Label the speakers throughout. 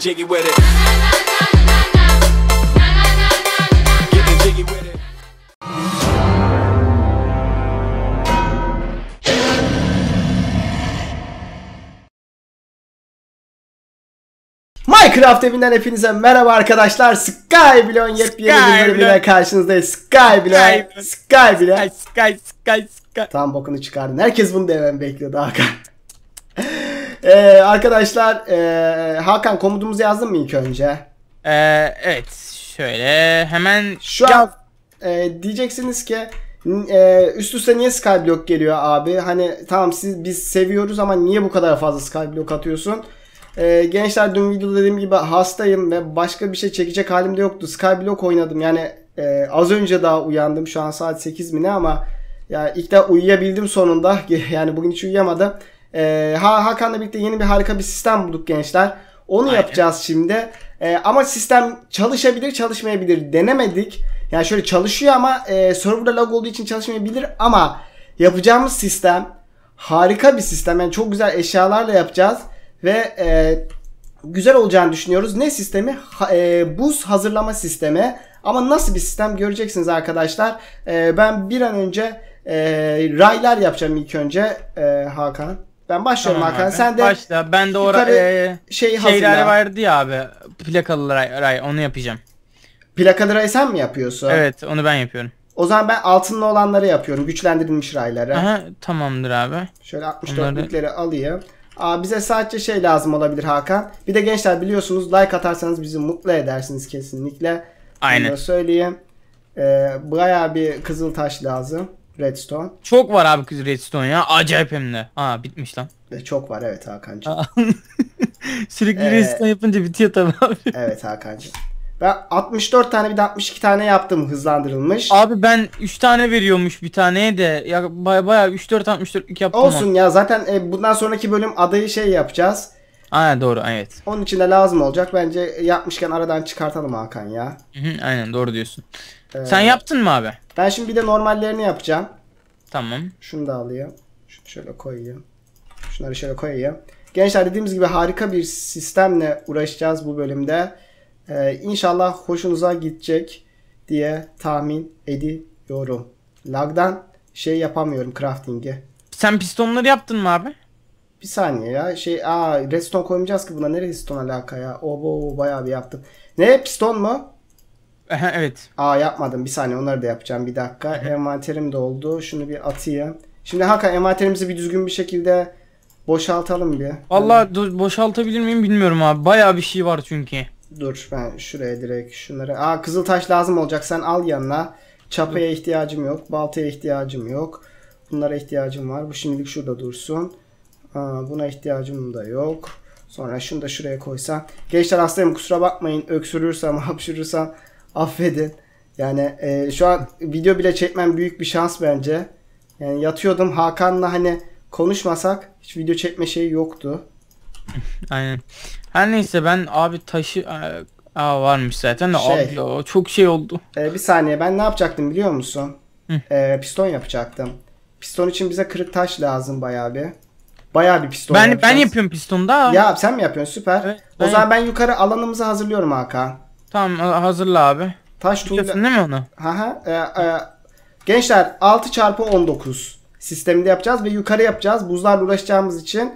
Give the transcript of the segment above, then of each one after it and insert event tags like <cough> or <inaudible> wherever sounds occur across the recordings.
Speaker 1: jiggy with it. Minecraft evinden hepinize merhaba arkadaşlar. Skyblon yepyeni bir bölümüyle karşınızdayız. Skyblon. Skyblon. Sky, Sky, Sky, Sky. Tam bokunu çıkardın. Herkes bunu demem bekliyordu Hakan. Ee, arkadaşlar e, Hakan komutumuzu yazdın mı ilk önce? Ee, evet şöyle hemen Şu an e, diyeceksiniz ki e, üst üste niye Skyblock geliyor abi? Hani tamam siz biz seviyoruz ama niye bu kadar fazla Skyblock atıyorsun? E, gençler dün videoda dediğim gibi hastayım ve başka bir şey çekecek halim de yoktu. Skyblock oynadım yani e, az önce daha uyandım şu an saat 8 mi ne ama ya ilk de uyuyabildim sonunda <laughs> yani bugün hiç uyuyamadım. E, Hakan'la birlikte yeni bir harika bir sistem bulduk gençler. Onu Aynen. yapacağız şimdi. E, ama sistem çalışabilir çalışmayabilir denemedik. Yani şöyle çalışıyor ama e, serverda lag olduğu için çalışmayabilir ama yapacağımız sistem harika bir sistem. Yani çok güzel eşyalarla yapacağız ve e, güzel olacağını düşünüyoruz. Ne sistemi? Ha, e, buz hazırlama sistemi. Ama nasıl bir sistem göreceksiniz arkadaşlar. E, ben bir an önce e, raylar yapacağım ilk önce e, Hakan. Ben başlıyorum tamam Hakan. Sen de başla. Ben de oraya e, şey şeyler hazırla.
Speaker 2: vardı ya abi. Plakalı ray, ray onu yapacağım.
Speaker 1: Plakalı ray sen mi
Speaker 2: yapıyorsun? Evet, onu ben yapıyorum.
Speaker 1: O zaman ben altınlı olanları yapıyorum. Güçlendirilmiş rayları. Aha,
Speaker 2: tamamdır abi.
Speaker 1: Şöyle 64'lükleri Onları... alayım. Aa, bize sadece şey lazım olabilir Hakan. Bir de gençler biliyorsunuz like atarsanız bizi mutlu edersiniz kesinlikle. Aynen. Bunu söyleyeyim. Ee, bayağı bir kızıl taş lazım. Redstone.
Speaker 2: Çok var abi Redstone ya. Acayip hem de. Aa bitmiş lan. E, çok
Speaker 1: var evet Hakan'cığım. <laughs> Sürekli ee, Redstone yapınca bitiyor tabii abi. Evet Hakan'cığım. Ben 64 tane bir de 62 tane yaptım hızlandırılmış. Abi ben 3 tane
Speaker 2: veriyormuş bir taneye de. Ya baya baya 3 4 64 yaptım. Olsun ama.
Speaker 1: ya zaten e, bundan sonraki bölüm adayı şey yapacağız. Aynen doğru evet. Onun için de lazım olacak. Bence yapmışken aradan çıkartalım Hakan ya.
Speaker 2: Hı hı, aynen doğru diyorsun. Ee, Sen yaptın mı abi?
Speaker 1: Ben şimdi bir de normallerini yapacağım. Tamam. Şunu da alayım. Şunu şöyle koyayım. Şunları şöyle koyayım. Gençler dediğimiz gibi harika bir sistemle uğraşacağız bu bölümde. Ee, inşallah hoşunuza gidecek diye tahmin ediyorum. Lag'dan şey yapamıyorum crafting'i. Sen pistonları yaptın mı abi? Bir saniye ya. Şey, aa redstone koymayacağız ki buna. Ne redstone alaka ya? Obo bayağı bir yaptım. Ne? Piston mu? evet. Aa yapmadım bir saniye onları da yapacağım bir dakika. Envanterim de oldu. Şunu bir atayım. Şimdi Hakan envanterimizi bir düzgün bir şekilde boşaltalım bir. Allah
Speaker 2: boşaltabilir miyim bilmiyorum abi. Baya bir şey var çünkü.
Speaker 1: Dur ben şuraya direkt şunları. Aa kızıl taş lazım olacak sen al yanına. Çapaya Dur. ihtiyacım yok. Baltaya ihtiyacım yok. Bunlara ihtiyacım var. Bu şimdilik şurada dursun. Aa, buna ihtiyacım da yok. Sonra şunu da şuraya koysan. Gençler hastayım kusura bakmayın. Öksürürsem, <laughs> hapşırırsam Affedin. Yani e, şu an video bile çekmem büyük bir şans bence. Yani yatıyordum Hakan'la hani konuşmasak hiç video çekme şeyi yoktu.
Speaker 2: <laughs> Aynen. Her neyse ben abi taşı Aa, e, varmış zaten de şey, abi o
Speaker 1: çok şey oldu. E, bir saniye ben ne yapacaktım biliyor musun? E, piston yapacaktım. Piston için bize kırık taş lazım bayağı bir. Bayağı bir piston Ben yapacağız. ben yapıyorum pistonda. Ya sen mi yapıyorsun? Süper. Evet, o zaman ben yukarı alanımızı hazırlıyorum Hakan. Tamam
Speaker 2: hazırla
Speaker 1: abi. Taş tuğla. Biliyorsun değil mi onu? Ha ha. E, e, gençler 6 çarpı 19 sisteminde yapacağız ve yukarı yapacağız. Buzlarla uğraşacağımız için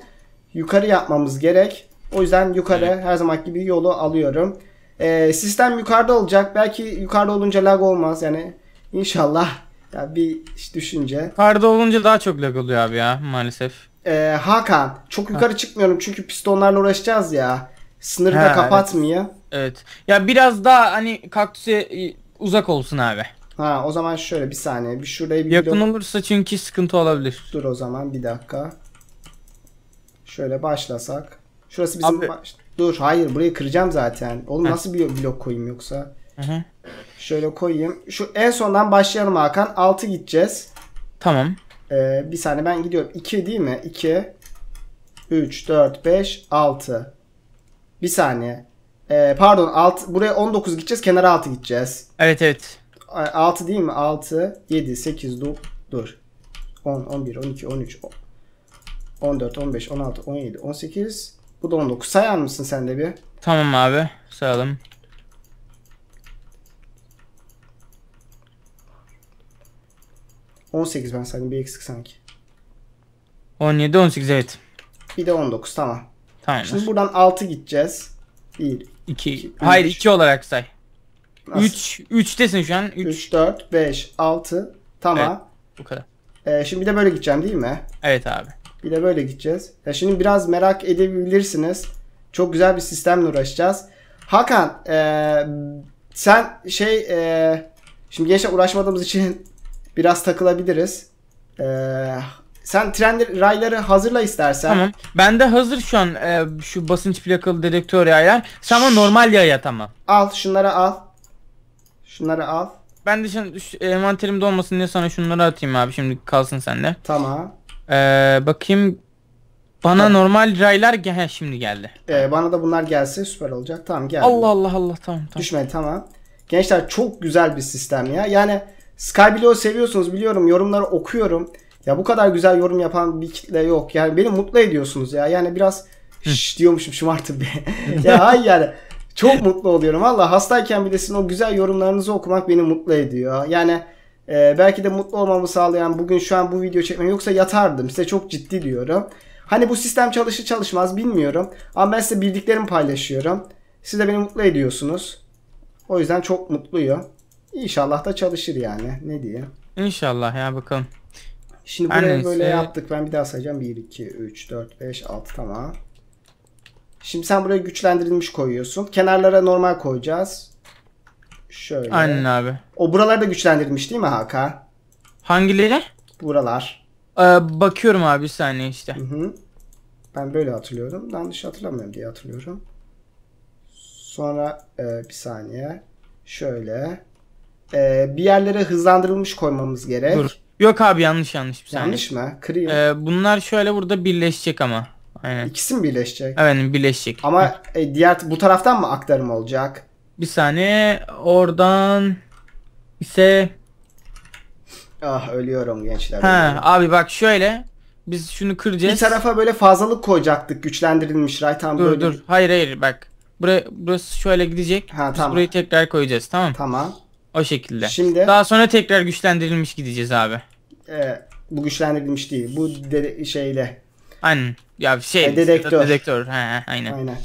Speaker 1: yukarı yapmamız gerek. O yüzden yukarı evet. her zamanki gibi yolu alıyorum. E, sistem yukarıda olacak. Belki yukarıda olunca lag olmaz. Yani inşallah ya bir düşünce.
Speaker 2: Yukarıda olunca daha çok lag oluyor abi ya maalesef.
Speaker 1: E, Hakan çok yukarı ha. çıkmıyorum çünkü pistonlarla uğraşacağız ya. Sınırı ha, da kapatmıyor. Evet. Evet. Ya biraz daha hani kaktüse e, uzak olsun abi. Ha o zaman şöyle bir saniye. Bir şurayı bir Yakın blok... olursa çünkü sıkıntı olabilir. Dur o zaman bir dakika. Şöyle başlasak. Şurası bizim abi... baş... Dur hayır burayı kıracağım zaten. Oğlum Heh. nasıl bir blok koyayım yoksa? Hı hı. Şöyle koyayım. Şu en sondan başlayalım Hakan. 6 gideceğiz. Tamam. Ee, bir saniye ben gidiyorum. 2 değil mi? 2 3 4 5 6 Bir saniye. E, pardon alt, buraya 19 gideceğiz kenara 6 gideceğiz.
Speaker 2: Evet evet.
Speaker 1: 6 değil mi? 6, 7, 8, 9, dur. 10, 11, 12, 13, 14, 15, 16, 17, 18. Bu da 19. Sayar mısın sen de bir?
Speaker 2: Tamam abi. Sayalım.
Speaker 1: On sekiz ben saydım. Bir eksik sanki.
Speaker 2: 17, 18 evet.
Speaker 1: Bir de 19 tamam. Tamam. Şimdi buradan 6 gideceğiz. Bir, 2. Hayır 2 olarak say. 3 3'tesin şu an. 3 4 5 6 tamam. Evet, bu kadar. Ee, şimdi bir de böyle gideceğim değil mi? Evet abi. Bir de böyle gideceğiz. Ya şimdi biraz merak edebilirsiniz. Çok güzel bir sistemle uğraşacağız. Hakan ee, sen şey ee, şimdi gençler uğraşmadığımız için <laughs> biraz takılabiliriz. Eee sen tren rayları hazırla istersen. Tamam. Ben
Speaker 2: de hazır şu an e, şu basınç plakalı dedektör yaylar. Sen ama normal yay at ama.
Speaker 1: Al şunları al. Şunları al. Ben de şimdi
Speaker 2: envanterimde dolmasın diye sana şunları atayım abi. Şimdi kalsın sende. Tamam. Ee, bakayım. Bana tamam. normal raylar gel şimdi geldi.
Speaker 1: Ee, bana da bunlar gelse süper olacak. Tamam geldi. Allah Allah Allah tamam tamam. Düşmedi tamam. Gençler çok güzel bir sistem ya. Yani Skyblow'u seviyorsunuz biliyorum. Yorumları okuyorum. Ya bu kadar güzel yorum yapan bir kitle yok. Yani beni mutlu ediyorsunuz ya. Yani biraz şş diyormuşum şımartıp bir. <laughs> ya hayır yani. Çok mutlu oluyorum. Valla hastayken bile sizin o güzel yorumlarınızı okumak beni mutlu ediyor. Yani e, belki de mutlu olmamı sağlayan bugün şu an bu video çekmem yoksa yatardım. Size çok ciddi diyorum. Hani bu sistem çalışır çalışmaz bilmiyorum. Ama ben size bildiklerimi paylaşıyorum. Siz de beni mutlu ediyorsunuz. O yüzden çok mutluyum. İnşallah da çalışır yani. Ne diye. İnşallah ya bakalım. Şimdi buraya Her böyle yaptık. Ben bir daha sayacağım. 1, 2, 3, 4, 5, 6 tamam. Şimdi sen buraya güçlendirilmiş koyuyorsun. Kenarlara normal koyacağız. Şöyle. Aynen abi. O buralarda güçlendirilmiş değil mi Haka?
Speaker 2: Hangileri? Buralar. Ee, bakıyorum abi bir saniye işte. Hı hı. Ben
Speaker 1: böyle hatırlıyorum. Yanlış hatırlamıyorum diye hatırlıyorum. Sonra e, bir saniye. Şöyle. E, bir yerlere hızlandırılmış koymamız gerek. Dur.
Speaker 2: Yok abi yanlış yanlış bir Yanlış mı? Kırayım. Ee, bunlar şöyle burada birleşecek ama. Aynen.
Speaker 1: İkisi mi birleşecek? Evet birleşecek. Ama e, diğer bu taraftan mı aktarım olacak? Bir saniye oradan ise Ah ölüyorum gençler. Ha, abi bak şöyle biz şunu kıracağız. Bir tarafa böyle fazlalık koyacaktık güçlendirilmiş right tam dur, böyle. Dur dur
Speaker 2: hayır hayır bak. Buraya, burası şöyle gidecek. Ha, biz tamam. burayı tekrar koyacağız tamam Tamam. O şekilde. Şimdi daha sonra tekrar güçlendirilmiş gideceğiz abi.
Speaker 1: E, bu güçlendirilmiş değil. Bu de, şeyle.
Speaker 2: Aynen. Ya şey. E, dedektör. Dedektör.
Speaker 1: Ha, aynen. Aynen.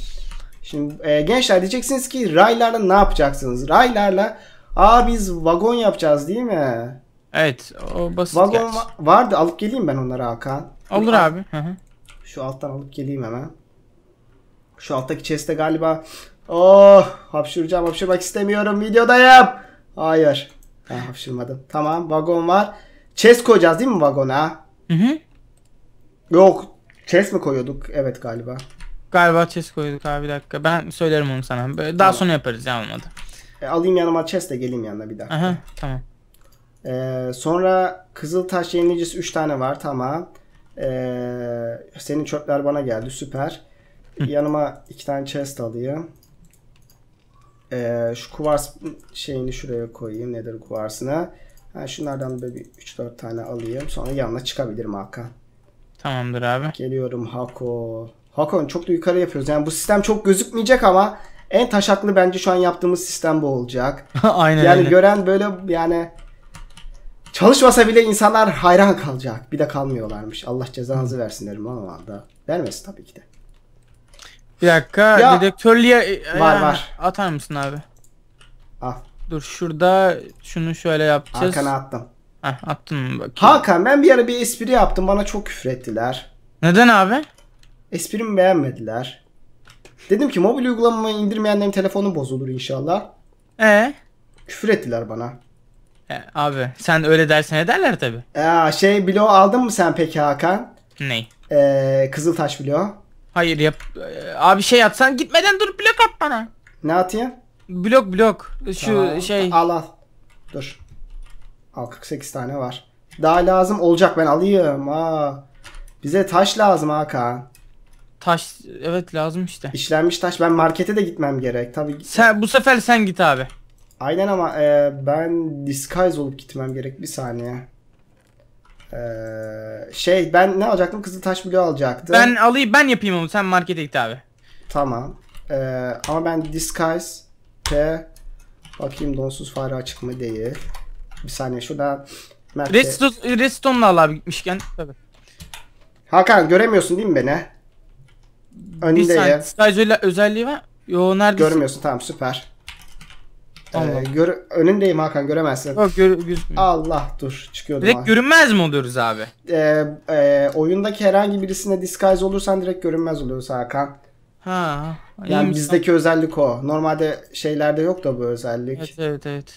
Speaker 1: Şimdi e, gençler diyeceksiniz ki raylarla ne yapacaksınız? Raylarla aa biz vagon yapacağız değil mi? Evet o basit Vagon gerçi. va- vardı alıp geleyim ben onları Hakan. Olur Hakan. abi. Hı hı. Şu alttan alıp geleyim hemen. Şu alttaki chest'te galiba oh hapşuracağım hapşurmak istemiyorum videodayım. Hayır. Ben hapşırmadım. Tamam vagon var. Chest koyacağız değil mi vagona? Hı hı. Yok. Chest mi koyuyorduk? Evet galiba.
Speaker 2: Galiba chest koyduk abi bir dakika. Ben söylerim onu sana. Böyle daha tamam. sonra yaparız ya olmadı.
Speaker 1: E, alayım yanıma chest de geleyim yanına bir dakika. Aha, tamam. Ee, sonra Taş yenileceğiz 3 tane var tamam. Ee, senin çöpler bana geldi süper. Hı. Yanıma 2 tane chest alayım. Ee, şu kuvars şeyini şuraya koyayım. Nedir kuvarsına? Ha, şunlardan böyle bir 3-4 tane alayım. Sonra yanına çıkabilirim Hakan. Tamamdır abi. Geliyorum Hako. Hako, çok da yukarı yapıyoruz. Yani bu sistem çok gözükmeyecek ama en taşaklı bence şu an yaptığımız sistem bu olacak. <laughs> aynen Yani aynen. gören böyle yani çalışmasa bile insanlar hayran kalacak. Bir de kalmıyorlarmış. Allah cezanızı versin derim ama da vermesin tabii ki de. Bir dakika ya, dedektörlüğe
Speaker 2: e, var var. Atar mısın abi? Al. Dur şurada şunu şöyle yapacağız. Hakan'a attım. Heh, attın
Speaker 1: bakayım. Hakan ben bir ara bir espri yaptım bana çok küfür ettiler. Neden abi? Esprimi beğenmediler. Dedim ki mobil uygulamayı indirmeyenlerin telefonu bozulur inşallah. Ee? Küfür ettiler bana.
Speaker 2: E, abi sen öyle dersen ederler tabi.
Speaker 1: Ee, şey bloğu aldın mı sen peki Hakan? Ney? Ee, Kızıltaş bloğu. Hayır yap. E, abi şey atsan gitmeden dur blok at bana. Ne atayım? Blok blok. Şu tamam. şey. Al al. Dur. Al 48 tane var. Daha lazım olacak ben alayım. Aa. Bize taş lazım Hakan. Taş evet lazım işte. İşlenmiş taş. Ben markete de gitmem gerek. Tabii. Sen bu sefer sen git abi. Aynen ama e, ben disguise olup gitmem gerek bir saniye. Ee, şey ben ne alacaktım? taş bloğu alacaktım. Ben alayım ben yapayım onu. Sen markete git abi. Tamam. Ee, ama ben disguise t bakayım donsuz fare açık mı değil. Bir saniye şurada Merke... Redstone,
Speaker 2: Redstone'la al abi gitmişken. Tabii.
Speaker 1: Hakan göremiyorsun değil mi beni? Önünde Bir saniye. Disguise öyle özelliği var. Yo neredesin? Görmüyorsun tamam süper. Ee, gör önündeyim Hakan göremezsin. Yok gör gözükmüyor. Allah dur çıkıyordu. Direkt abi.
Speaker 2: görünmez mi oluyoruz abi?
Speaker 1: Ee, e, oyundaki herhangi birisine disguise olursan direkt görünmez oluyoruz Hakan. Ha. Yani misin? bizdeki özellik o. Normalde şeylerde yok da bu özellik. Evet evet evet.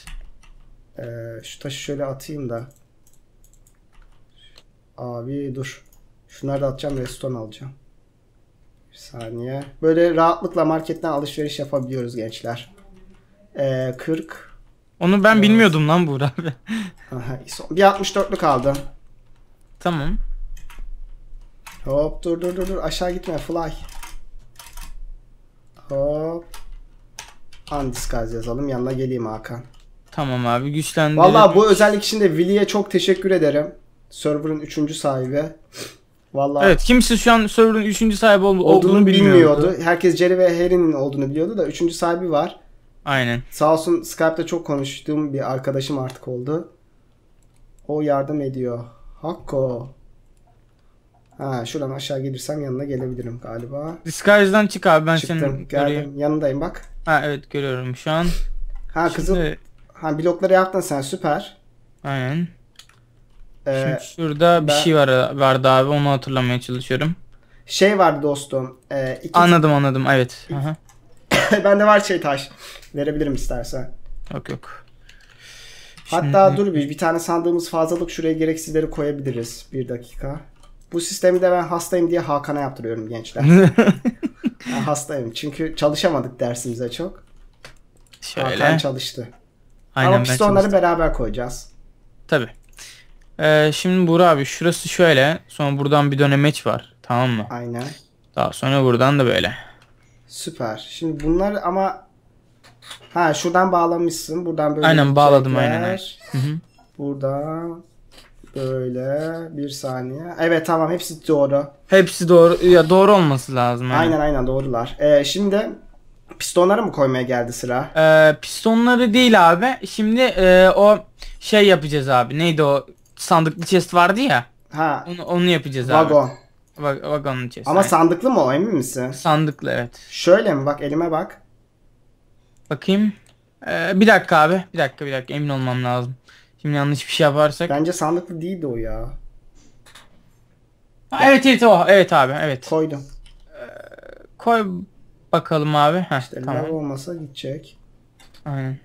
Speaker 1: Ee, şu taşı şöyle atayım da. Abi dur. Şunları da atacağım ve stone alacağım. Bir saniye. Böyle rahatlıkla marketten alışveriş yapabiliyoruz gençler. Ee, 40.
Speaker 2: Onu ben evet. bilmiyordum lan Buğra abi.
Speaker 1: bir 64'lü kaldı. Tamam. Hop dur dur dur dur aşağı gitme fly. Hop. Andiskaz yazalım yanına geleyim Hakan.
Speaker 2: Tamam abi güçlendi. Valla bu
Speaker 1: özellik için de Willy'e çok teşekkür ederim. Server'ın 3. sahibi. Vallahi evet kimse şu an server'ın 3. sahibi ol olduğunu, olduğunu bilmiyordu. bilmiyordu. Herkes Jerry ve Harry'nin olduğunu biliyordu da 3. sahibi var. Aynen. Sağ olsun Skype'da çok konuştuğum bir arkadaşım artık oldu. O yardım ediyor. Hakko. Ha şuradan aşağı gelirsem yanına gelebilirim galiba. Disguise'dan çık abi ben Çıktım, senin geldim. Yanındayım bak. Ha evet görüyorum şu an. Ha Şimdi... kızıl. Ha blokları yaptın sen süper. Aynen. Ee, Şimdi şurada ben... bir şey
Speaker 2: var vardı abi onu hatırlamaya çalışıyorum.
Speaker 1: Şey vardı dostum. E, iki anladım
Speaker 2: anladım evet. Aha.
Speaker 1: <laughs> Ben de var şey taş. Verebilirim istersen. Yok yok. Hatta Şimdi... dur bir, bir tane sandığımız fazlalık şuraya gereksizleri koyabiliriz. Bir dakika. Bu sistemi de ben hastayım diye Hakan'a yaptırıyorum gençler. <laughs> ben hastayım çünkü çalışamadık dersimize çok. Şöyle. Hakan çalıştı. Aynen, Ama pistonları beraber koyacağız.
Speaker 2: Tabi. Ee, şimdi Burak abi şurası şöyle. Sonra buradan bir dönemeç var. Tamam mı? Aynen. Daha sonra buradan da böyle.
Speaker 1: Süper. Şimdi bunlar ama ha şuradan bağlamışsın. Buradan böyle. Aynen bağladım aynen. Hı Buradan Böyle bir saniye. Evet tamam hepsi doğru. Hepsi doğru. Ya doğru olması lazım. Yani. Aynen aynen doğrular. Ee, şimdi pistonları mı koymaya geldi sıra? Ee,
Speaker 2: pistonları değil abi. Şimdi e, o şey yapacağız abi. Neydi o sandıklı chest vardı ya. Ha. Onu, onu yapacağız Vago. abi. Vagonun
Speaker 1: içerisinde. Ama sandıklı mı o emin misin? Sandıklı evet. Şöyle mi bak elime bak. Bakayım.
Speaker 2: Ee, bir dakika abi. Bir dakika bir dakika emin olmam lazım. Şimdi yanlış bir şey yaparsak. Bence sandıklı değildi o ya. Ha, evet evet o. Evet abi evet. Koydum. Ee,
Speaker 1: koy bakalım abi. Heh, işte tamam. olmasa gidecek. Aynen.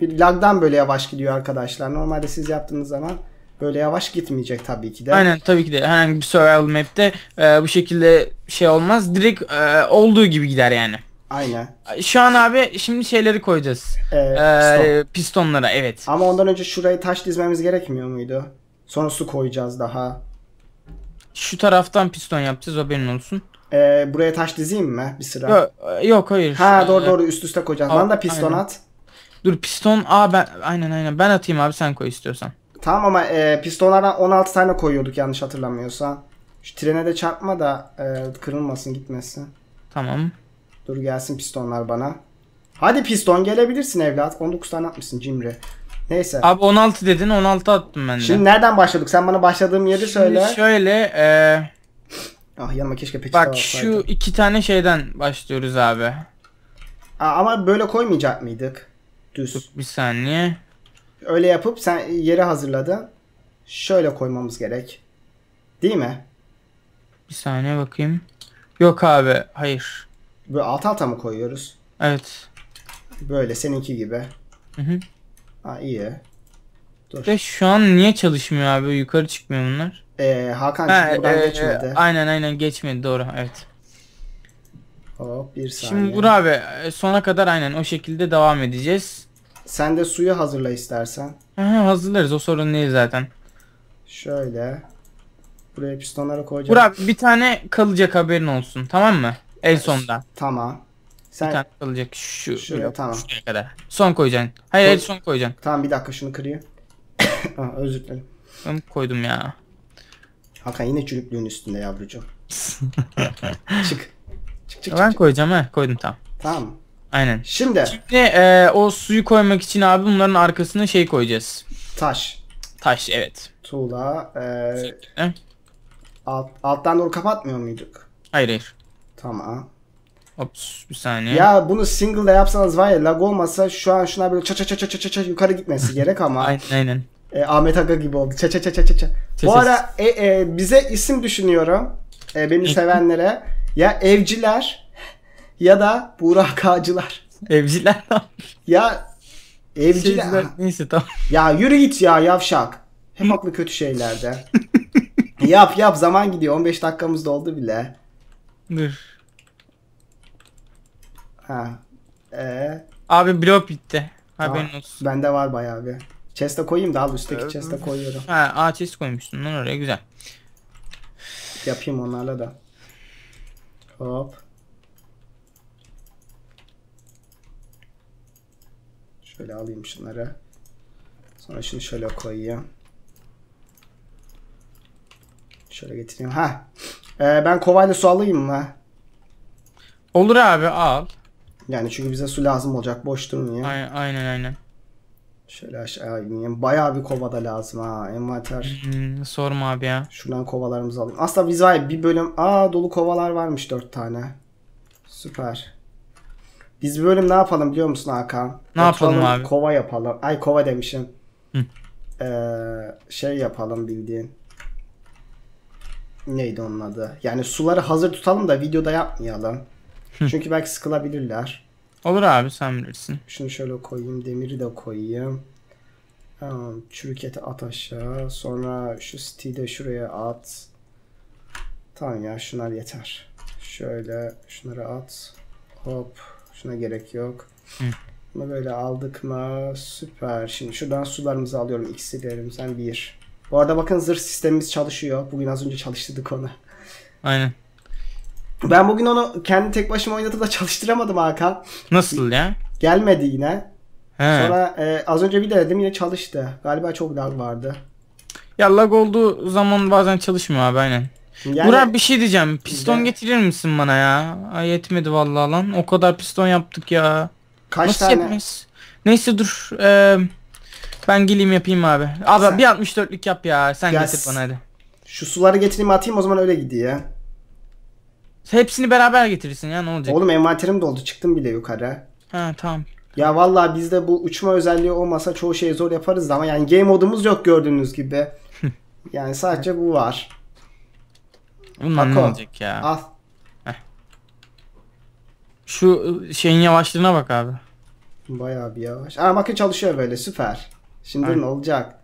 Speaker 1: Bir lagdan böyle yavaş gidiyor arkadaşlar. Normalde siz yaptığınız zaman Böyle yavaş gitmeyecek tabii ki de. Aynen
Speaker 2: tabii ki de herhangi bir survival map'te e, bu şekilde şey olmaz. Direkt e,
Speaker 1: olduğu gibi gider yani. Aynen. Şu an abi şimdi şeyleri koyacağız. Ee, ee, piston. Pistonlara evet. Ama ondan önce şurayı taş dizmemiz gerekmiyor muydu? Sonra su koyacağız daha.
Speaker 2: Şu taraftan piston yapacağız haberin olsun.
Speaker 1: Ee, buraya taş dizeyim mi bir sıra? Yok, e, yok hayır. Ha doğru ee, doğru üst üste koyacağız. Lan da piston aynen. at.
Speaker 2: Dur piston aa ben aynen aynen ben atayım abi sen koy istiyorsan.
Speaker 1: Tamam ama e, pistonlara 16 tane koyuyorduk yanlış hatırlamıyorsa. Şu trene de çarpma da e, kırılmasın gitmesin. Tamam. Dur gelsin pistonlar bana. Hadi piston gelebilirsin evlat. 19 tane atmışsın cimri. Neyse. Abi 16 dedin 16 attım ben de. Şimdi nereden başladık? Sen bana başladığım yeri Şimdi söyle. şöyle eee... Ah yanıma keşke peçete Bak şu iki tane şeyden başlıyoruz abi. Aa, ama böyle koymayacak mıydık? Düz. Dur, bir saniye. Öyle yapıp sen yeri hazırladı. Şöyle koymamız gerek. Değil mi?
Speaker 2: Bir saniye bakayım. Yok abi
Speaker 1: hayır. Böyle alt alta mı koyuyoruz? Evet. Böyle seninki gibi. Hı hı. Ha iyi.
Speaker 2: Dur. Ve şu an niye çalışmıyor abi? Yukarı çıkmıyor bunlar.
Speaker 1: Ee, Hakan ha, buradan e, e geçmedi. E,
Speaker 2: aynen aynen geçmedi doğru evet.
Speaker 1: Hop bir saniye. Şimdi
Speaker 2: Burak abi e, sona kadar aynen o şekilde devam edeceğiz.
Speaker 1: Sen de suyu hazırla istersen. Aha, hazırlarız o sorun değil zaten. Şöyle. Buraya pistonları koyacağım. Burak
Speaker 2: bir tane kalacak haberin olsun tamam mı? En sonda. Tamam. Sen... Bir tane kalacak şu. Şuraya tamam. Şuraya kadar. Son koyacaksın. Hayır Koy... son
Speaker 1: koyacaksın. Tamam bir dakika şunu kırayım. <coughs> ha, özür dilerim.
Speaker 2: Ben koydum ya.
Speaker 1: Hakan yine çürüklüğün üstünde yavrucuğum. <laughs>
Speaker 2: çık. Çık çık ben çık. koyacağım ha koydum tamam. Tamam. Aynen. Şimdi. Şimdi e, o suyu koymak için abi bunların arkasına şey koyacağız. Taş. Taş evet.
Speaker 1: Tuğla. E, alt, alttan doğru kapatmıyor muyduk?
Speaker 2: Hayır hayır. Tamam. Ops bir saniye. Ya
Speaker 1: bunu single de yapsanız var ya lag olmasa şu an şuna böyle ça ça ça ça ça ça yukarı gitmesi <laughs> gerek ama. aynen. aynen. E, Ahmet Aga gibi oldu. Ça ça ça ça ça. Bu ara e, e, bize isim düşünüyorum. E, beni sevenlere. Ya evciler ya da burak Burakacılar. Evciler Ya evciler. Sizler, neyse tamam. Ya yürü git ya yavşak. Hep aklı kötü şeylerde. <laughs> yap yap zaman gidiyor. 15 dakikamız doldu bile. Dur. Ha. Ee, Abi blok bitti. Haberin tamam. olsun. Bende var bayağı bir. Chest'e koyayım da al üstteki chest'e koyuyorum. Ha, a chest koymuşsun lan oraya güzel. Yapayım onlarla da. Hop. Şöyle alayım şunları. Sonra şunu şöyle koyayım. Şöyle getireyim. Ha. Ee, ben kovayla su alayım mı? Olur abi al. Yani çünkü bize su lazım olacak. Boş durmuyor. Aynen aynen. aynen. Şöyle aşağı ineyim. Bayağı bir da lazım ha. Envanter.
Speaker 2: sorma abi ya.
Speaker 1: Şuradan kovalarımızı alayım. Aslında biz var bir bölüm. Aa dolu kovalar varmış dört tane. Süper. Biz bir bölüm ne yapalım biliyor musun Hakan? Ne Oturalım, yapalım abi? Kova yapalım. Ay kova demişim. Hı. Ee, şey yapalım bildiğin. Neydi onun adı? Yani suları hazır tutalım da videoda yapmayalım. Hı. Çünkü belki sıkılabilirler. Olur abi sen bilirsin. Şunu şöyle koyayım. Demiri de koyayım. Tamam, çürük eti at aşağı. Sonra şu stiği de şuraya at. Tamam ya şunlar yeter. Şöyle şunları at. Hop. Şuna gerek yok. Hı. Bunu böyle aldık mı? Süper. Şimdi şuradan sularımızı alıyorum. İksirlerimizden bir. Bu arada bakın zırh sistemimiz çalışıyor. Bugün az önce çalıştırdık onu. Aynen. Ben bugün onu kendi tek başıma oynatıp da çalıştıramadım Hakan. Nasıl ya? Gelmedi yine. He. Sonra e, az önce bir denedim yine çalıştı. Galiba çok lag vardı. Ya lag olduğu
Speaker 2: zaman bazen çalışmıyor abi aynen. Yani... Burak bir şey diyeceğim. Piston de... getirir misin bana ya? Ay yetmedi vallahi lan. O kadar piston yaptık ya. Kaç Nasıl tane? Yetmez? Neyse dur. Ee, ben geleyim yapayım abi. Abi Sen... bir 64'lük yap ya. Sen ya getir bana hadi.
Speaker 1: Şu suları getireyim atayım o zaman öyle gidiyor ya. Hepsini beraber getirirsin ya ne olacak? Oğlum envanterim doldu çıktım bile yukarı. Ha tamam. Ya valla bizde bu uçma özelliği olmasa çoğu şeyi zor yaparız ama yani game modumuz yok gördüğünüz gibi. <laughs> yani sadece bu var.
Speaker 2: Bundan ne olacak ya? Al. Şu ıı, şeyin yavaşlığına bak abi.
Speaker 1: Bayağı bir yavaş. Aa makine çalışıyor böyle süper. Şimdi Aynen. ne olacak?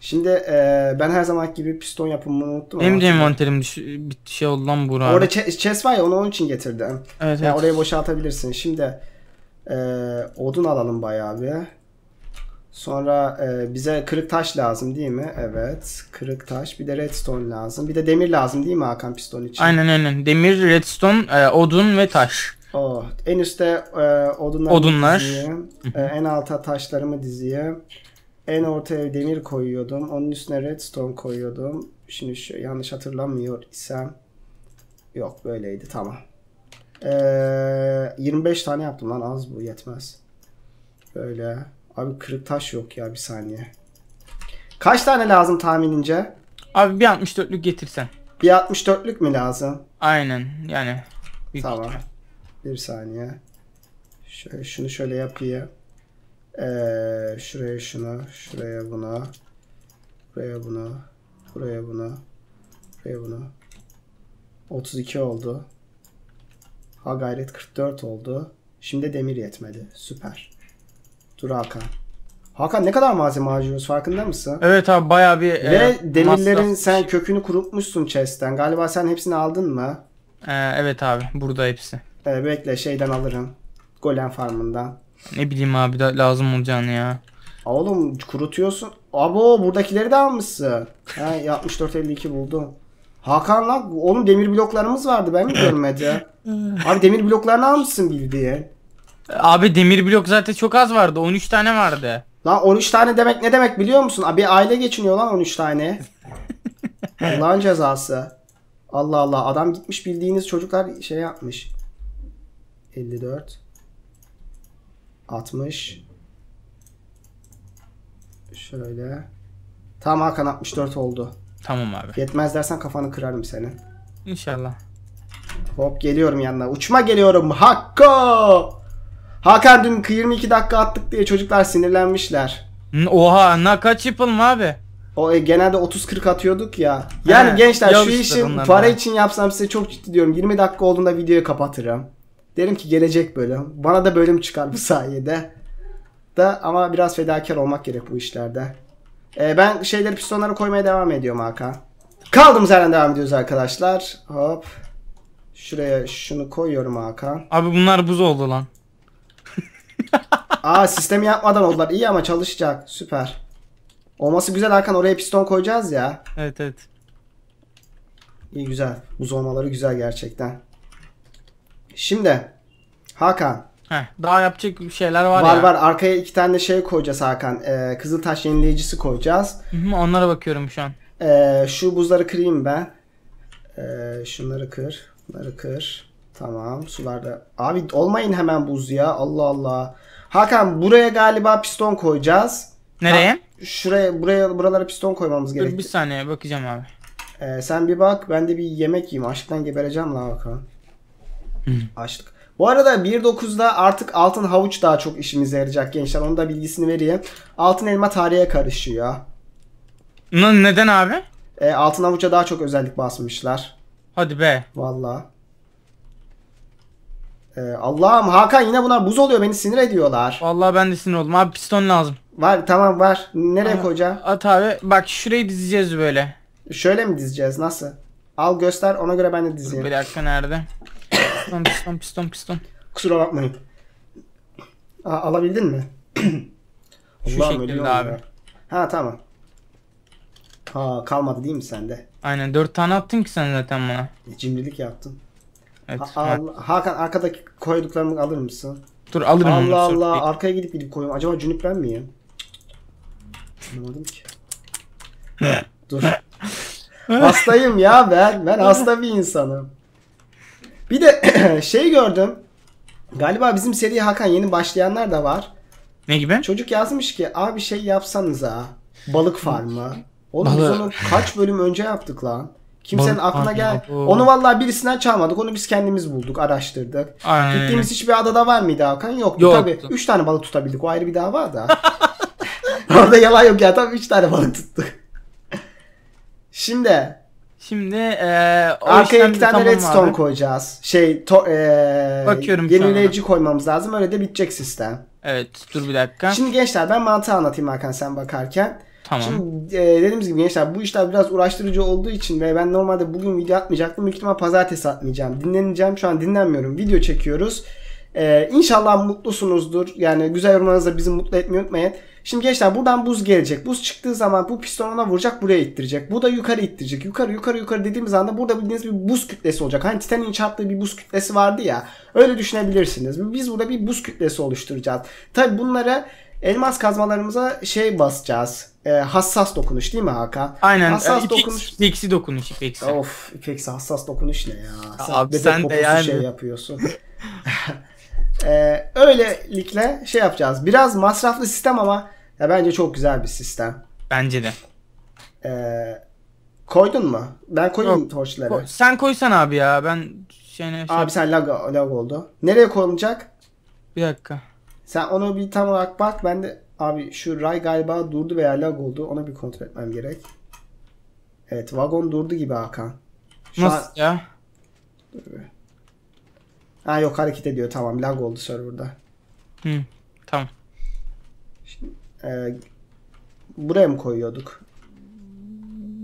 Speaker 1: Şimdi e, ben her zaman gibi piston yapımı unuttum. Benim de envanterim
Speaker 2: düş- bir şey oldu lan Burak. Orada
Speaker 1: ch- chest var ya onu onun için getirdim. Evet, yani evet. Orayı boşaltabilirsin. Şimdi e, odun alalım bayağı bir. Sonra e, bize kırık taş lazım değil mi? Evet. Kırık taş. Bir de redstone lazım. Bir de demir lazım değil mi Hakan piston için?
Speaker 2: Aynen aynen. Demir, redstone, e, odun ve taş. Oh.
Speaker 1: En üstte e, odunlar, odunlar. diziye. e, en alta taşlarımı diziye. En ortaya demir koyuyordum. Onun üstüne redstone koyuyordum. Şimdi şu, yanlış hatırlamıyor isem. Yok böyleydi tamam. E, 25 tane yaptım lan az bu yetmez. Böyle. Abi kırık taş yok ya bir saniye. Kaç tane lazım tahminince? Abi bir 64'lük getirsen. Bir 64'lük mi lazım? Aynen yani. Tamam. Ihtimal. Bir saniye. Şöyle, şunu şöyle yapayım. Ee, şuraya şunu, şuraya buna, buraya buna, buraya buna, buraya buna. 32 oldu. Ha gayret 44 oldu. Şimdi demir yetmedi. Süper. Dur Hakan. Hakan ne kadar malzeme harcıyoruz farkında mısın?
Speaker 2: Evet abi baya bir Ve e, demirlerin
Speaker 1: masraf... sen kökünü kurutmuşsun chest'ten. Galiba sen hepsini aldın mı? Ee, evet abi burada hepsi. Ee, bekle şeyden alırım. Golem farmından.
Speaker 2: Ne bileyim abi da lazım
Speaker 1: olacağını ya. Oğlum kurutuyorsun. Abo buradakileri de almışsın. He, <laughs> 6452 buldum. Hakan lan oğlum demir bloklarımız vardı ben mi <laughs> görmedim? abi demir bloklarını almışsın bildiğin.
Speaker 2: Abi demir blok zaten çok az vardı. 13 tane vardı.
Speaker 1: Lan 13 tane demek ne demek biliyor musun? Abi aile geçiniyor lan 13 tane. <laughs> Allah'ın cezası. Allah Allah adam gitmiş bildiğiniz çocuklar şey yapmış. 54 60 Şöyle. Tam Hakan 64 oldu. Tamam abi. Yetmez dersen kafanı kırarım senin. İnşallah. Hop geliyorum yanına. Uçma geliyorum. Hakko! Hakan dün 22 dakika attık diye çocuklar sinirlenmişler. Oha ne kaç yapalım abi? O e, genelde 30-40 atıyorduk ya. Yani He, gençler şu işi para için yapsam size çok ciddi diyorum. 20 dakika olduğunda videoyu kapatırım. Derim ki gelecek bölüm. Bana da bölüm çıkar bu sayede. Da ama biraz fedakar olmak gerek bu işlerde. E, ben şeyleri pistonlara koymaya devam ediyorum Hakan. Kaldığımız yerden devam ediyoruz arkadaşlar. Hop. Şuraya şunu koyuyorum Hakan.
Speaker 2: Abi bunlar buz oldu lan.
Speaker 1: Aa sistemi yapmadan oldular. İyi ama çalışacak. Süper. Olması güzel Hakan. Oraya piston koyacağız ya. Evet evet. İyi güzel. Buz olmaları güzel gerçekten. Şimdi Hakan. Heh, daha yapacak şeyler var, var ya. Var var. Arkaya iki tane şey koyacağız Hakan. Ee, Kızıltaş yenileyicisi koyacağız. Hı hı, onlara bakıyorum şu an. Ee, şu buzları kırayım ben. Ee, şunları kır. Bunları kır. Tamam sularda. Abi olmayın hemen buz ya. Allah Allah. Hakan buraya galiba piston koyacağız. Nereye? Ha, şuraya buraya buralara piston koymamız gerekiyor. Dur bir saniye bakacağım abi. Ee, sen bir bak ben de bir yemek yiyeyim. Açlıktan gebereceğim la Hakan. Açlık. Bu arada 1.9'da artık altın havuç daha çok işimize yarayacak gençler. Onun da bilgisini vereyim. Altın elma tarihe karışıyor. Neden abi? E, altın havuça daha çok özellik basmışlar. Hadi be. Vallahi. Ee, Allah'ım Hakan yine bunlar buz oluyor beni sinir ediyorlar. Vallahi ben de sinir oldum abi piston lazım. Var tamam var. Nereye koyacağım? At abi bak şurayı dizeceğiz böyle. Şöyle mi dizeceğiz nasıl? Al göster ona göre ben de dizeyim. Dur, bir dakika nerede? piston piston piston piston. Kusura bakmayın. Aa, alabildin mi? <clears throat> Şu Allah'ım şekilde abi. Ya. Ha tamam. Ha kalmadı değil mi sende?
Speaker 2: Aynen dört tane attın ki sen zaten bana. E, cimrilik yaptın.
Speaker 1: Hakan arkadaki koyduklarımı alır mısın?
Speaker 2: Dur alırım. Allah Allah
Speaker 1: Sor. arkaya gidip gidip koyuyorum. Acaba Juniper'en mi ya? Anlamadım ki. <laughs> Dur. Hastayım ya ben. Ben hasta bir insanım. Bir de <clears throat> şey gördüm. Galiba bizim seriye Hakan yeni başlayanlar da var. Ne gibi? Çocuk yazmış ki abi şey yapsanıza. Balık farmı. Oğlum biz onu kaç bölüm önce yaptık lan. Kimsenin Balık aklına gel. Onu vallahi birisinden çalmadık. Onu biz kendimiz bulduk, araştırdık. Aynen. Gittiğimiz hiçbir adada var mıydı Hakan? Yoktu Yoktu. tabii. 3 tane balık tutabildik. O ayrı bir daha var da. <laughs> Orada yalan yok ya. Tabii 3 tane balık tuttuk. <laughs> Şimdi Şimdi e, o arkaya iki tane redstone abi. koyacağız. Şey to, e, Bakıyorum yenileyici sonra. koymamız lazım. Öyle de bitecek sistem. Evet dur bir dakika. Şimdi gençler ben mantığı anlatayım Hakan sen bakarken. Tamam. Şimdi e, dediğimiz gibi gençler bu işler biraz uğraştırıcı olduğu için ve ben normalde bugün video atmayacaktım. Büyük ihtimal pazartesi atmayacağım. Dinleneceğim. Şu an dinlenmiyorum. Video çekiyoruz. Ee, inşallah mutlusunuzdur. Yani güzel yorumlarınızla bizi mutlu etmeyi unutmayın. Şimdi gençler buradan buz gelecek. Buz çıktığı zaman bu piston ona vuracak buraya ittirecek. Bu da yukarı ittirecek. Yukarı yukarı yukarı dediğimiz anda burada bildiğiniz bir buz kütlesi olacak. Hani Titanin çarptığı bir buz kütlesi vardı ya. Öyle düşünebilirsiniz. Biz burada bir buz kütlesi oluşturacağız. Tabi bunlara elmas kazmalarımıza şey basacağız. E, hassas dokunuş değil mi Hakan? Aynen. Hassas e, dokunuş. İpeksi dokunuş ipeksi. Of ipeksi hassas dokunuş ne ya? Sen Abi sen de yani. şey yapıyorsun. <laughs> e, öylelikle şey yapacağız. Biraz masraflı sistem ama ya bence çok güzel bir sistem. Bence de. E, koydun mu? Ben koyayım Yok, torçları. Ko- sen koysan abi ya ben şey, şey... Abi sen lag, lag oldu. Nereye konulacak? Bir dakika. Sen onu bir tam olarak bak. Ben de abi şu ray galiba durdu veya lag oldu. Ona bir kontrol etmem gerek. Evet vagon durdu gibi Hakan. Şu Nasıl an... ya? Dur. Ha yok hareket ediyor tamam lag oldu serverda.
Speaker 2: Hı hmm, tamam.
Speaker 1: Şimdi, e, buraya mı koyuyorduk?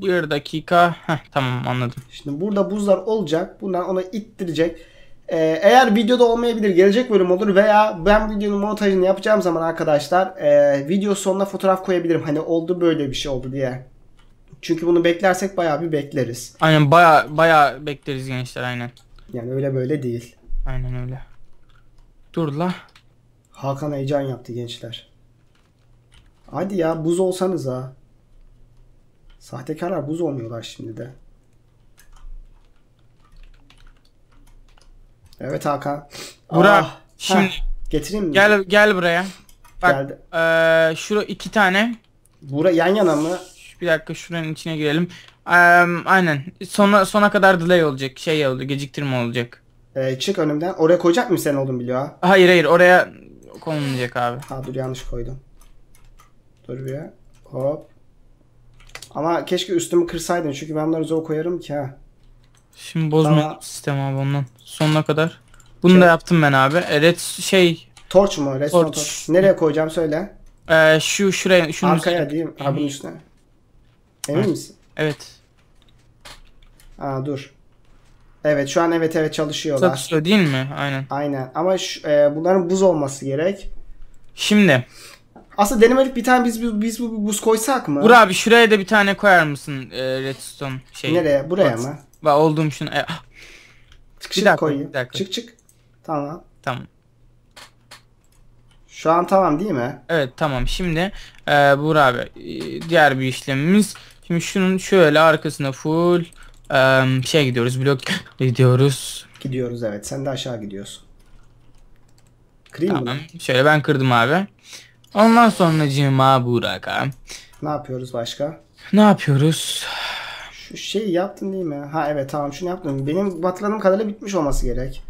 Speaker 1: Bir dakika. Heh, tamam anladım. Şimdi burada buzlar olacak. Bunlar ona ittirecek. Ee, eğer videoda olmayabilir gelecek bölüm olur veya ben videonun montajını yapacağım zaman arkadaşlar e, video sonuna fotoğraf koyabilirim. Hani oldu böyle bir şey oldu diye. Çünkü bunu beklersek bayağı bir bekleriz.
Speaker 2: Aynen baya baya bekleriz gençler aynen. Yani öyle böyle değil.
Speaker 1: Aynen öyle. Dur la. Hakan heyecan yaptı gençler. Hadi ya buz olsanız ha. Sahtekarlar buz olmuyorlar şimdi de. Evet Hakan. Burak ah, şimdi heh, getireyim mi? Gel
Speaker 2: gel buraya. Bak Geldi. E, şura iki tane. Bura yan yana mı? Bir dakika şuranın içine girelim. E, aynen. Sona sona kadar delay olacak. Şey oldu geciktirme olacak.
Speaker 1: E, çık önümden. Oraya koyacak mı sen oğlum biliyor ha? Hayır hayır oraya konulmayacak abi. Ha dur yanlış koydum. Dur bir Hop. Ama keşke üstümü kırsaydın çünkü ben bunları zor koyarım ki ha.
Speaker 2: Şimdi bozmuyor Ama... sistem abi ondan. Sonuna kadar. Bunu şey... da yaptım ben abi. E, red şey. Torch mu? red torch. torch. Nereye
Speaker 1: koyacağım söyle. Ee, şu şuraya. Şunun Arkaya üstüne. değil mi? Ha bunun üstüne. Emin evet. misin? Evet. Aa dur. Evet şu an evet evet çalışıyorlar. Satışıyor değil mi? Aynen. Aynen ama şu, e, bunların buz olması gerek. Şimdi. Aslında denemelik bir tane biz biz, biz bu buz koysak mı? Bur abi
Speaker 2: şuraya da bir tane koyar mısın e, redstone şey? Nereye? Buraya Bat. mı? Bak olduğum şunu. E, ah. Çık çık koyayım. Bir dakika. Çık çık. Tamam. Tamam.
Speaker 1: Şu an tamam değil mi? Evet tamam.
Speaker 2: Şimdi e, Buğur abi e, diğer bir işlemimiz. Şimdi şunun şöyle arkasına full e, şey gidiyoruz. Blok <laughs> gidiyoruz. Gidiyoruz evet. Sen de aşağı gidiyorsun. Kırayım tamam. Bunu. Şöyle ben kırdım abi. Ondan sonra Cima Burak abi.
Speaker 1: Ne yapıyoruz başka?
Speaker 2: Ne yapıyoruz?
Speaker 1: Şu şeyi yaptın değil mi? Ha evet tamam şunu yaptım. Benim batladığım kadarıyla bitmiş olması gerek.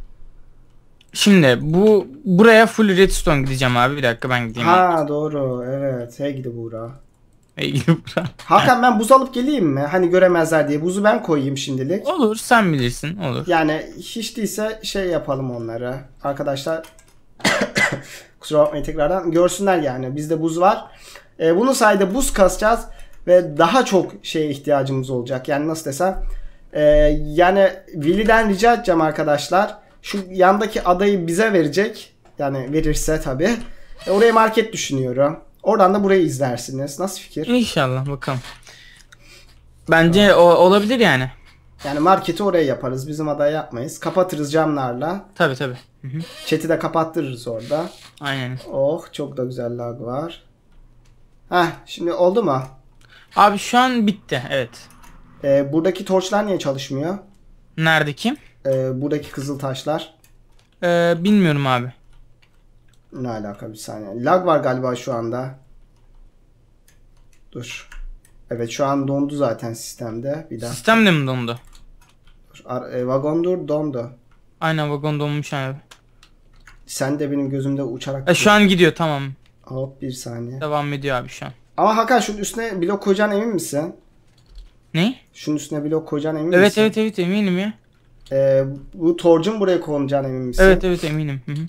Speaker 2: Şimdi bu buraya full redstone gideceğim abi. Bir dakika ben gideyim. Ha
Speaker 1: abi. doğru evet. Hey gidi Buğra. Hey gidi Buğra. Hakan ben buz alıp geleyim mi? Hani göremezler diye. Buzu ben koyayım şimdilik. Olur sen bilirsin olur. Yani hiç değilse şey yapalım onları. Arkadaşlar <coughs> kusura bakmayın tekrardan. Görsünler yani bizde buz var. E, ee, bunun sayede buz kasacağız ve daha çok şeye ihtiyacımız olacak. Yani nasıl desem e, yani Willi'den rica edeceğim arkadaşlar. Şu yandaki adayı bize verecek. Yani verirse tabi. E, oraya market düşünüyorum. Oradan da burayı izlersiniz. Nasıl fikir? İnşallah bakalım. Bence o, olabilir yani. Yani marketi oraya yaparız. Bizim aday yapmayız. Kapatırız camlarla. Tabi tabi. Chat'i de kapattırırız orada. Aynen. Oh çok da güzel lag var. Heh şimdi oldu mu? Abi şu an bitti evet. Ee, buradaki torçlar niye çalışmıyor? Nerede kim? Ee, buradaki kızıl taşlar. Ee, bilmiyorum abi. Ne alaka bir saniye. Lag var galiba şu anda. Dur. Evet şu an dondu zaten sistemde. Bir daha.
Speaker 2: Sistemde mi dondu?
Speaker 1: Dur, ar- e, vagon dur dondu.
Speaker 2: Aynen vagon donmuş
Speaker 1: abi. Sen de benim gözümde uçarak... E, şu an gidiyor tamam. Hop bir saniye. Devam ediyor abi şu an. Ama Hakan şunun üstüne blok koyacağına emin misin? Ne? Şunun üstüne blok koyacağına emin Evet misin? evet evet evet eminim ya. Ee, bu torcun buraya konacağına emin misin? Evet evet eminim. Hı -hı.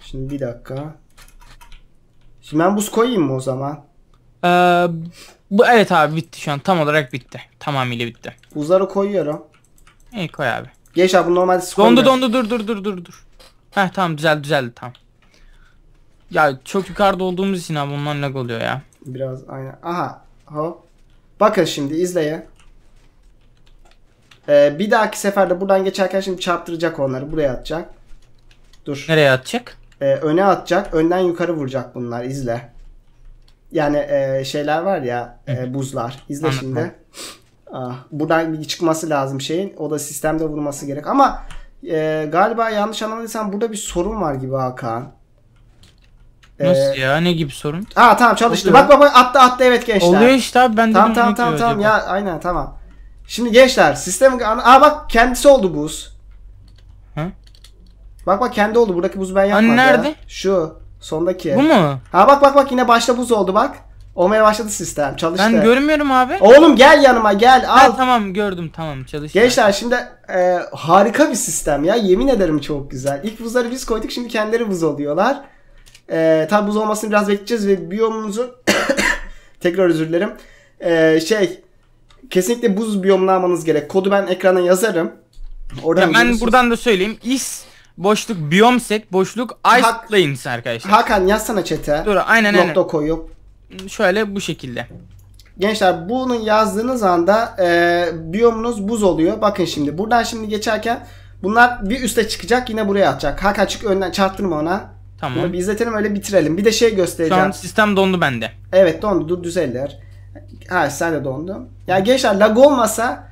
Speaker 1: Şimdi bir dakika. Şimdi ben buz koyayım mı o zaman?
Speaker 2: Ee, bu evet abi bitti şu an tam olarak bitti. Tamamıyla bitti. Buzları koyuyorum. İyi koy abi. Geç abi normalde su Dondu dondu
Speaker 1: dur dur dur dur dur.
Speaker 2: Heh tamam düzeldi düzeldi tamam. Ya çok yukarıda olduğumuz için abi ondan lag oluyor ya. Biraz aynen.
Speaker 1: Aha. Hop. Bakın şimdi izleye. Ee, bir dahaki seferde buradan geçerken şimdi çarptıracak onları. Buraya atacak. Dur. Nereye atacak? Ee, öne atacak. Önden yukarı vuracak bunlar. İzle. Yani e, şeyler var ya e, buzlar. İzle Anladım. şimdi. Ah, buradan bir çıkması lazım şeyin. O da sistemde vurması gerek. Ama e, galiba yanlış anlamadıysam burada bir sorun var gibi Hakan. Nasıl
Speaker 2: ee, ya? Ne gibi sorun? Aa
Speaker 1: tamam çalıştı. Oluyor. Bak bak bak attı attı evet gençler. Oluyor işte abi ben de Tamam tamam tamam tamam ya aynen tamam. Şimdi gençler sistem aa bak kendisi oldu buz. Hı? Bak bak kendi oldu. Buradaki buzu ben hani yapmadım. Hani nerede? Ya. Şu sondaki. Bu mu? Ha bak bak bak yine başta buz oldu bak. Olmaya başladı sistem. Çalıştı. Ben görmüyorum
Speaker 2: abi. Oğlum gel yanıma
Speaker 1: gel al. Ha, tamam gördüm tamam çalıştı. Gençler şimdi e, harika bir sistem ya. Yemin ederim çok güzel. İlk buzları biz koyduk şimdi kendileri buz oluyorlar. E, ee, tabi buz olmasını biraz bekleyeceğiz ve biyomunuzun <coughs> tekrar özür dilerim. E, şey kesinlikle buz biyomunu almanız gerek. Kodu ben ekrana yazarım. Oradan ya ben buradan
Speaker 2: da söyleyeyim. is boşluk biyom boşluk ice Hak,
Speaker 1: arkadaşlar. Hakan yazsana çete. Dur aynen aynen. koyup.
Speaker 2: Şöyle bu şekilde.
Speaker 1: Gençler bunun yazdığınız anda e, biyomunuz buz oluyor. Bakın şimdi buradan şimdi geçerken bunlar bir üste çıkacak yine buraya atacak. Hakan çık önden çarptırma ona. Tamam. Bunu bir izletelim öyle bitirelim. Bir de şey göstereceğim. Şu an
Speaker 2: sistem dondu bende.
Speaker 1: Evet dondu. Dur düzeller. Ha sen de dondu. Ya gençler lag olmasa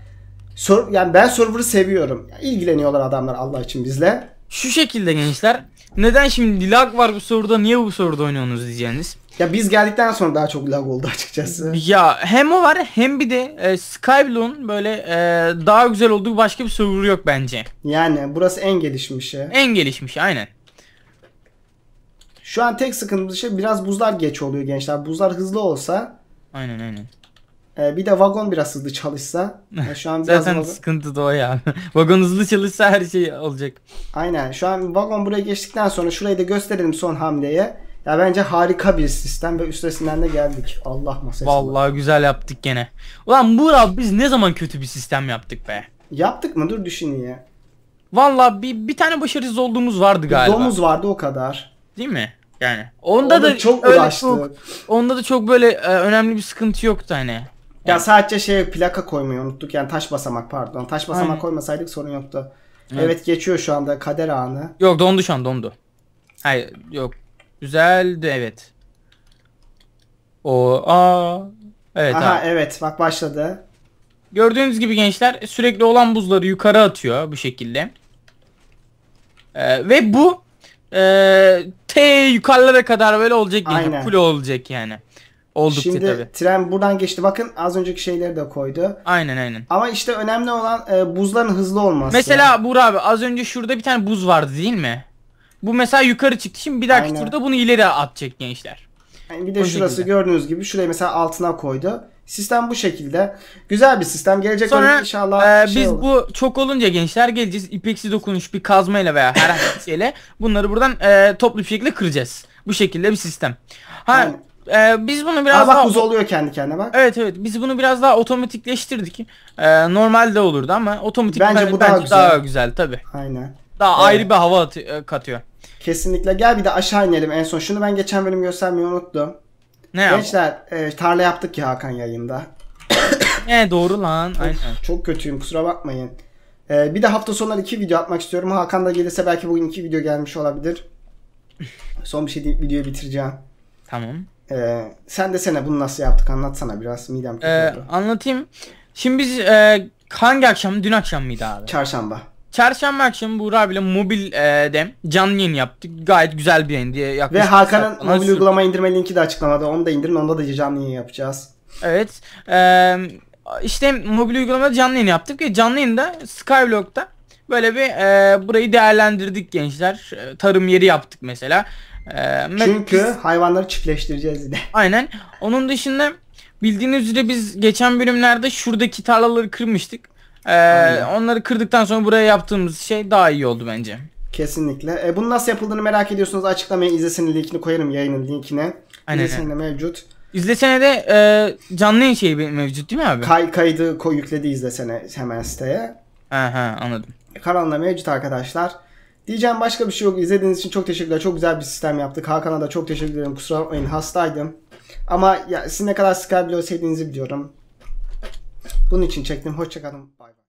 Speaker 1: sor, yani ben server'ı seviyorum. Yani ilgileniyorlar adamlar Allah için bizle.
Speaker 2: Şu şekilde gençler. Neden şimdi lag var bu soruda niye bu soruda
Speaker 1: oynuyorsunuz diyeceğiniz. Ya biz geldikten sonra daha çok lag oldu açıkçası.
Speaker 2: Ya hem o var hem bir de e, Skyblue'un böyle e, daha güzel olduğu başka bir server yok bence. Yani
Speaker 1: burası en gelişmişi. En gelişmişi aynen. Şu an tek sıkıntımız şey biraz buzlar geç oluyor gençler. Buzlar hızlı olsa. Aynen aynen. E, bir de vagon biraz hızlı çalışsa. E, şu an <laughs> biraz Zaten vagon...
Speaker 2: sıkıntı da o ya.
Speaker 1: <laughs> vagon hızlı çalışsa her şey olacak. Aynen. Şu an vagon buraya geçtikten sonra şurayı da gösterelim son hamleye. Ya bence harika bir sistem ve üstesinden de geldik. Allah masası. Vallahi
Speaker 2: güzel yaptık gene. Ulan Buğra biz ne zaman kötü bir sistem yaptık be?
Speaker 1: Yaptık mı? Dur düşüneyim ya. Vallahi bir, bir tane başarısız olduğumuz vardı galiba. Domuz vardı o kadar. Değil mi? Yani onda, da çok uğraştı. Çok, onda da çok böyle e, önemli bir sıkıntı yoktu hani. Yani. Ya sadece şey plaka koymayı unuttuk yani taş basamak pardon. Taş basamak Aynen. koymasaydık sorun yoktu. Evet. evet geçiyor şu anda kader anı.
Speaker 2: Yok dondu şu an dondu. Hayır yok. Güzeldi evet. O a evet. Aha abi.
Speaker 1: evet bak başladı.
Speaker 2: Gördüğünüz gibi gençler sürekli olan buzları yukarı atıyor bu şekilde.
Speaker 1: Ee, ve bu ee, T yukarılara kadar böyle olacak yani. Aynen. Kule
Speaker 2: olacak yani. Oldukça Şimdi tabii.
Speaker 1: tren buradan geçti. Bakın az önceki şeyleri de koydu. Aynen aynen. Ama işte önemli olan e, buzların hızlı olması. Mesela Buğra abi az önce
Speaker 2: şurada bir tane buz vardı değil mi? Bu mesela yukarı çıktı. Şimdi bir dahaki aynen. turda bunu ileri atacak gençler.
Speaker 1: Yani bir de o şurası şekilde. gördüğünüz gibi şurayı mesela altına koydu. Sistem bu şekilde. Güzel bir sistem. Gelecek Sonra, inşallah e, şey biz olur.
Speaker 2: bu çok olunca gençler geleceğiz. İpeksi dokunuş bir kazmayla veya herhangi bir <laughs> şeyle bunları buradan e, toplu bir şekilde kıracağız. Bu şekilde bir sistem. Ha Aynen. Ee, biz bunu biraz Aa, bak, daha buz oluyor kendi kendine bak. Evet evet biz bunu biraz daha
Speaker 1: otomatikleştirdik. Ee, normalde olurdu ama otomatik bence hani bu bence daha güzel. daha
Speaker 2: güzel tabi. Aynen. Daha evet. ayrı bir
Speaker 1: hava e, katıyor. Kesinlikle. Gel bir de aşağı inelim en son. Şunu ben geçen bölüm göstermeyi unuttum. Ne Gençler e, tarla yaptık ya Hakan yayında. <coughs> e doğru lan. Aynen. çok kötüyüm kusura bakmayın. E, bir de hafta sonları iki video atmak istiyorum. Hakan da gelirse belki bugün iki video gelmiş olabilir. Son bir şey deyip videoyu bitireceğim. Tamam. E, sen desene bunu nasıl yaptık anlatsana biraz midem e, kötü.
Speaker 2: E, anlatayım. Şimdi biz e, hangi akşam? Dün akşam mıydı abi? Çarşamba. Çarşamba akşamı Buğra abiyle mobil e, dem canlı yayın yaptık. Gayet güzel bir yayın diye yaklaşık. Ve Hakan'ın mobil sürdüm. uygulama
Speaker 1: indirme linki de açıklamada. Onu da indirin. Onda da canlı yayın yapacağız. Evet. E, işte mobil uygulamada canlı yayın yaptık ve canlı yayında Skyblock'ta böyle bir e,
Speaker 2: burayı değerlendirdik gençler. E, tarım yeri yaptık mesela. E, Çünkü biz, hayvanları çiftleştireceğiz yine. <laughs> Aynen. Onun dışında bildiğiniz üzere biz geçen bölümlerde şuradaki tarlaları kırmıştık. Ee, onları kırdıktan sonra buraya yaptığımız şey daha iyi oldu bence.
Speaker 1: Kesinlikle. E, bunun nasıl yapıldığını merak ediyorsunuz açıklamaya izlesene linkini koyarım yayının linkine. Aynen. İzlesene mevcut. İzlesene de e, canlı şey mevcut değil mi abi? Kay, kaydı koy, yükledi izlesene hemen siteye. Aha anladım. Kanalda mevcut arkadaşlar. Diyeceğim başka bir şey yok. İzlediğiniz için çok teşekkürler. Çok güzel bir sistem yaptık. Hakan'a da çok teşekkür ederim. Kusura bakmayın hastaydım. Ama ya, siz ne kadar Skype sevdiğinizi biliyorum. Bunun için çektim. Hoşçakalın. Bay bay.